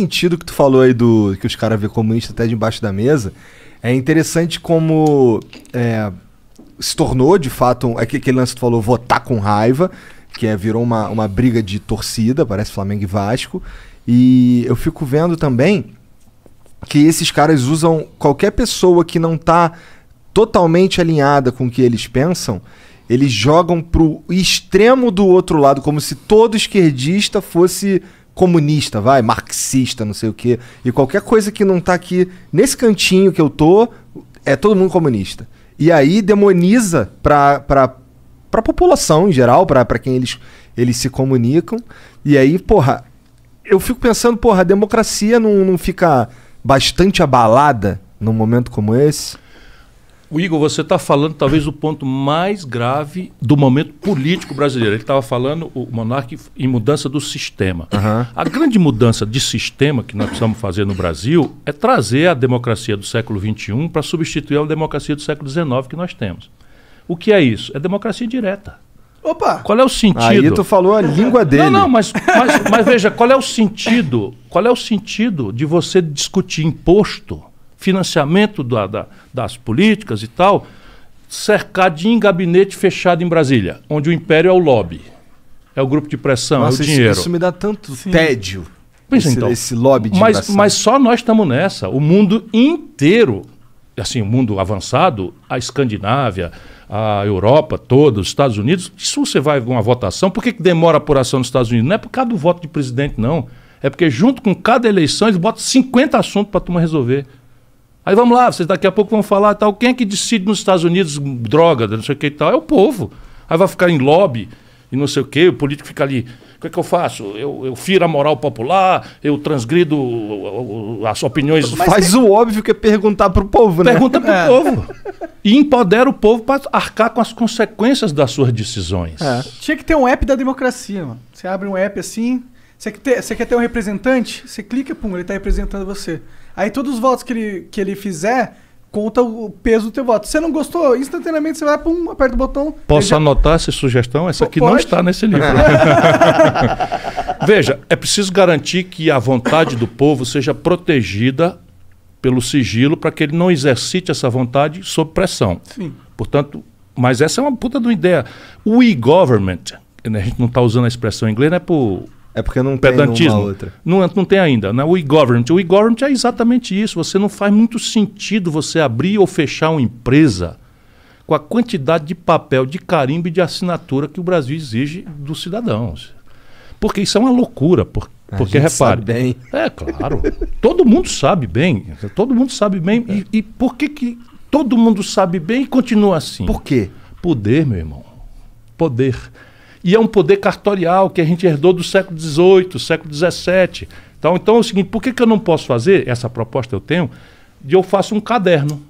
sentido que tu falou aí do que os caras vê comunista até debaixo da mesa, é interessante como é, se tornou de fato um, é aquele lance que tu falou votar com raiva, que é, virou uma, uma briga de torcida, parece Flamengo e Vasco. E eu fico vendo também que esses caras usam qualquer pessoa que não tá totalmente alinhada com o que eles pensam, eles jogam pro extremo do outro lado, como se todo esquerdista fosse comunista, vai, marxista, não sei o quê. E qualquer coisa que não tá aqui nesse cantinho que eu tô, é todo mundo comunista. E aí demoniza pra, pra, pra população em geral, pra, pra quem eles, eles se comunicam. E aí, porra, eu fico pensando, porra, a democracia não, não fica bastante abalada num momento como esse? O Igor, você está falando talvez o ponto mais grave do momento político brasileiro. Ele estava falando, o Monarque, em mudança do sistema. Uhum. A grande mudança de sistema que nós precisamos fazer no Brasil é trazer a democracia do século XXI para substituir a democracia do século XIX que nós temos. O que é isso? É democracia direta. Opa! Qual é o sentido? Aí tu falou a língua dele. Não, não, mas, mas, mas veja, qual é o sentido? Qual é o sentido de você discutir imposto? financiamento da, da, das políticas e tal, cercadinho em gabinete fechado em Brasília, onde o império é o lobby, é o grupo de pressão, Nossa, é o dinheiro. Isso me dá tanto Sim. tédio. Pensa esse, então. Esse lobby de mas, mas só nós estamos nessa. O mundo inteiro, assim, o mundo avançado, a Escandinávia, a Europa toda, os Estados Unidos, se você vai com uma votação, por que, que demora a apuração nos Estados Unidos? Não é por causa do voto de presidente, não. É porque junto com cada eleição eles botam 50 assuntos para a turma resolver. Aí vamos lá, vocês daqui a pouco vão falar tal. Quem é que decide nos Estados Unidos droga, não sei o que e tal? É o povo. Aí vai ficar em lobby e não sei o que, o político fica ali. O que é que eu faço? Eu, eu firo a moral popular, eu transgrido as opiniões. Mas Faz o óbvio que é perguntar para o povo, né? Pergunta para o é. povo. E empodera o povo para arcar com as consequências das suas decisões. É. Tinha que ter um app da democracia, mano. Você abre um app assim, você quer, ter, quer ter um representante? Você clica, pum, ele está representando você. Aí todos os votos que ele, que ele fizer, conta o peso do teu voto. Se você não gostou, instantaneamente você vai, pum, aperta o botão. Posso já... anotar essa sugestão? Essa aqui Pode. não está nesse livro. É. Veja, é preciso garantir que a vontade do povo seja protegida pelo sigilo para que ele não exercite essa vontade sob pressão. Sim. Portanto, mas essa é uma puta de uma ideia. O e-government, né, a gente não está usando a expressão em inglês, não é por é porque não pedantismo. tem uma outra. Não, não tem ainda. Né? O e-government. O e-government é exatamente isso. Você não faz muito sentido você abrir ou fechar uma empresa com a quantidade de papel, de carimbo e de assinatura que o Brasil exige dos cidadãos. Porque isso é uma loucura. Por, porque repare. bem. É claro. todo mundo sabe bem. Todo mundo sabe bem. É. E, e por que, que todo mundo sabe bem e continua assim? Por quê? Poder, meu irmão. Poder. E é um poder cartorial que a gente herdou do século XVIII, século XVII. Então, então é o seguinte, por que, que eu não posso fazer, essa proposta eu tenho, de eu faço um caderno.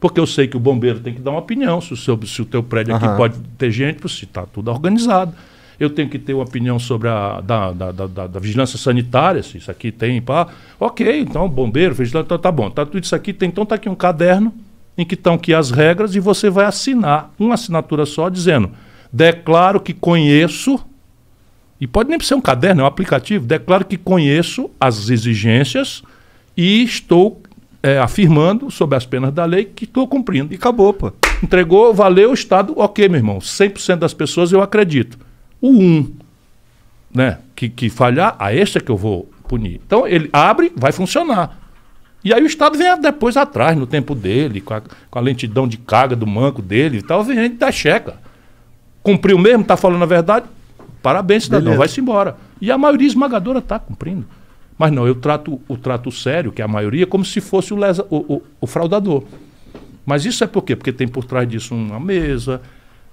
Porque eu sei que o bombeiro tem que dar uma opinião se o, seu, se o teu prédio uhum. aqui pode ter gente, se está tudo organizado. Eu tenho que ter uma opinião sobre a da, da, da, da vigilância sanitária, se isso aqui tem. Pá. Ok, então, bombeiro, vigilância, tá, então tá bom. Tá tudo isso aqui, tem, então tá aqui um caderno em que estão aqui as regras e você vai assinar uma assinatura só dizendo Declaro que conheço, e pode nem ser um caderno, é um aplicativo, declaro que conheço as exigências e estou é, afirmando, sob as penas da lei, que estou cumprindo. E acabou, pô. Entregou, valeu, o Estado, ok, meu irmão. 100% das pessoas eu acredito. O um, né, que, que falhar, a este é que eu vou punir. Então, ele abre, vai funcionar. E aí o Estado vem depois atrás, no tempo dele, com a, com a lentidão de carga do manco dele e tal, vem gente da checa. Cumpriu mesmo, está falando a verdade? Parabéns, cidadão, vai-se embora. E a maioria esmagadora está cumprindo. Mas não, eu trato o trato sério, que é a maioria, como se fosse o, lesa, o, o, o fraudador. Mas isso é por quê? Porque tem por trás disso uma mesa,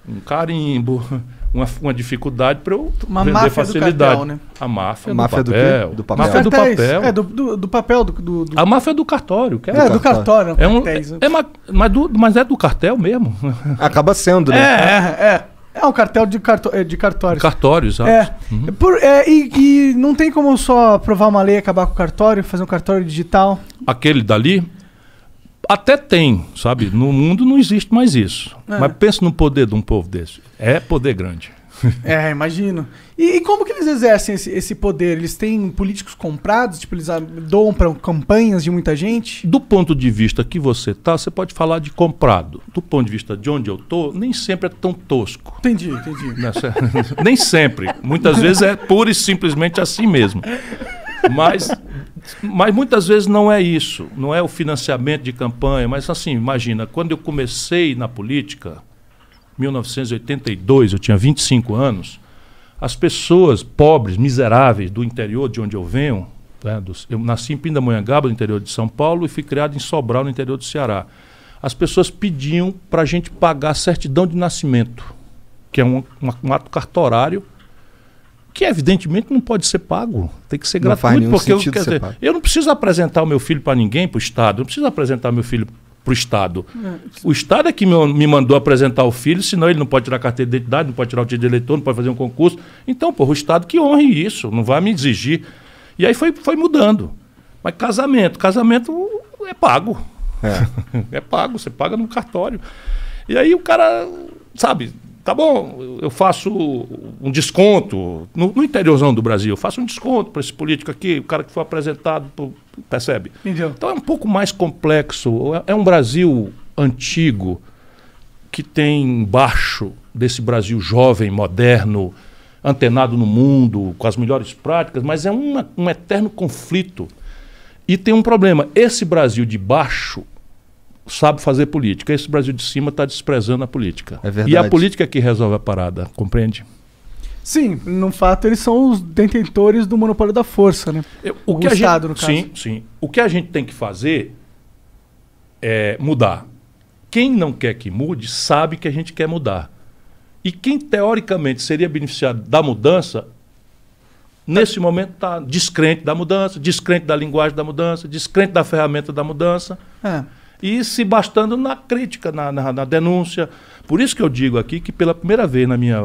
um carimbo, uma, uma dificuldade para eu uma vender facilidade. né? A máfia, a máfia do, papel. Do, do papel. Máfia do papel. É, do, do, do papel. Do, do, A máfia do cartório. Que é, é do cartório. É um, é, é, mas, do, mas é do cartel mesmo. Acaba sendo, né? É, é. é. É um cartel de, carto, é, de cartórios. Cartórios, exato. É. Uhum. Por, é e, e, não tem como só aprovar uma lei, acabar com o cartório, fazer um cartório digital? Aquele dali? Até tem, sabe? No mundo não existe mais isso. É. Mas pensa no poder de um povo desse. É poder grande. É, imagino. E, e, como que eles exercem esse, esse, poder? Eles têm políticos comprados? Tipo, eles doam para campanhas de muita gente? Do ponto de vista que você tá, você pode falar de comprado. Do ponto de vista de onde eu tô, nem sempre é tão tosco. Entendi, entendi. Nessa, né, nem sempre. Muitas vezes é pura e simplesmente assim mesmo. Mas, mas muitas vezes não é isso. Não é o financiamento de campanha. Mas assim, imagina, quando eu comecei na política 1982, eu tinha 25 anos, as pessoas pobres, miseráveis do interior de onde eu venho, né, dos, eu nasci em Pindamonhangaba, no interior de São Paulo, e fui criado em Sobral, no interior do Ceará. As pessoas pediam para a gente pagar certidão de nascimento, que é um, um, um, ato cartorário, que evidentemente não pode ser pago, tem que ser não gratuito, porque eu, dizer, eu não preciso apresentar o meu filho para ninguém, para o Estado, eu não preciso apresentar meu filho para o Estado. O Estado é que me, mandou apresentar o filho, senão ele não pode tirar carteira de identidade, não pode tirar o título de eleitor, não pode fazer um concurso. Então, porra, o Estado que honre isso, não vai me exigir. E aí foi, foi mudando. Mas casamento, casamento é pago. É. é pago, você paga no cartório. E aí o cara, sabe, tá bom, eu faço um desconto. No, no interiorzão do Brasil, eu faço um desconto para esse político aqui, o cara que foi apresentado, percebe? Entendeu. Então é um pouco mais complexo. É, é um Brasil antigo que tem embaixo desse Brasil jovem, moderno, antenado no mundo, com as melhores práticas, mas é uma, um eterno conflito. E tem um problema. Esse Brasil de baixo sabe fazer política. Esse Brasil de cima está desprezando a política. É verdade. E a política é que resolve a parada, compreende? Sim, no fato eles são os detentores do monopólio da força, né? O, o que Estado, gente, no caso. Sim, sim. O que a gente tem que fazer é mudar. Quem não quer que mude sabe que a gente quer mudar. E quem teoricamente seria beneficiado da mudança Nesse momento está descrente da mudança, descrente da linguagem da mudança, descrente da ferramenta da mudança. É e se bastando na crítica, na, na, na denúncia. Por isso que eu digo aqui que pela primeira vez na minha